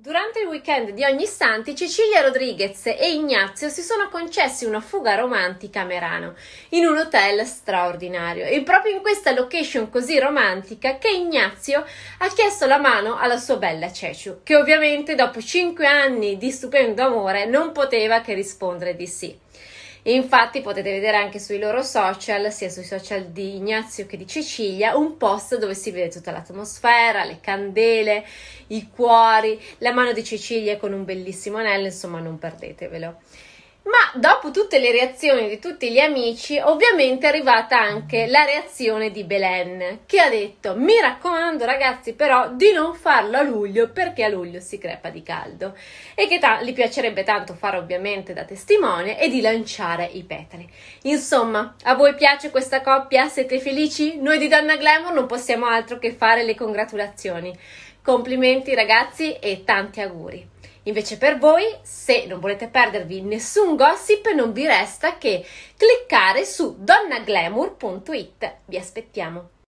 Durante il weekend di ogni santi, Cecilia Rodriguez e Ignazio si sono concessi una fuga romantica a Merano, in un hotel straordinario. E proprio in questa location così romantica che Ignazio ha chiesto la mano alla sua bella Ceciu, che ovviamente dopo 5 anni di stupendo amore non poteva che rispondere di sì. E infatti potete vedere anche sui loro social, sia sui social di Ignazio che di Cecilia, un post dove si vede tutta l'atmosfera, le candele, i cuori, la mano di Cecilia con un bellissimo anello, insomma non perdetevelo. Ma dopo tutte le reazioni di tutti gli amici, ovviamente è arrivata anche la reazione di Belen, che ha detto: Mi raccomando, ragazzi, però di non farlo a luglio perché a luglio si crepa di caldo. E che ta- gli piacerebbe tanto fare, ovviamente, da testimone e di lanciare i petali. Insomma, a voi piace questa coppia? Siete felici? Noi di Donna Glamour non possiamo altro che fare le congratulazioni. Complimenti, ragazzi, e tanti auguri. Invece per voi, se non volete perdervi nessun gossip, non vi resta che cliccare su donnaglamour.it. Vi aspettiamo!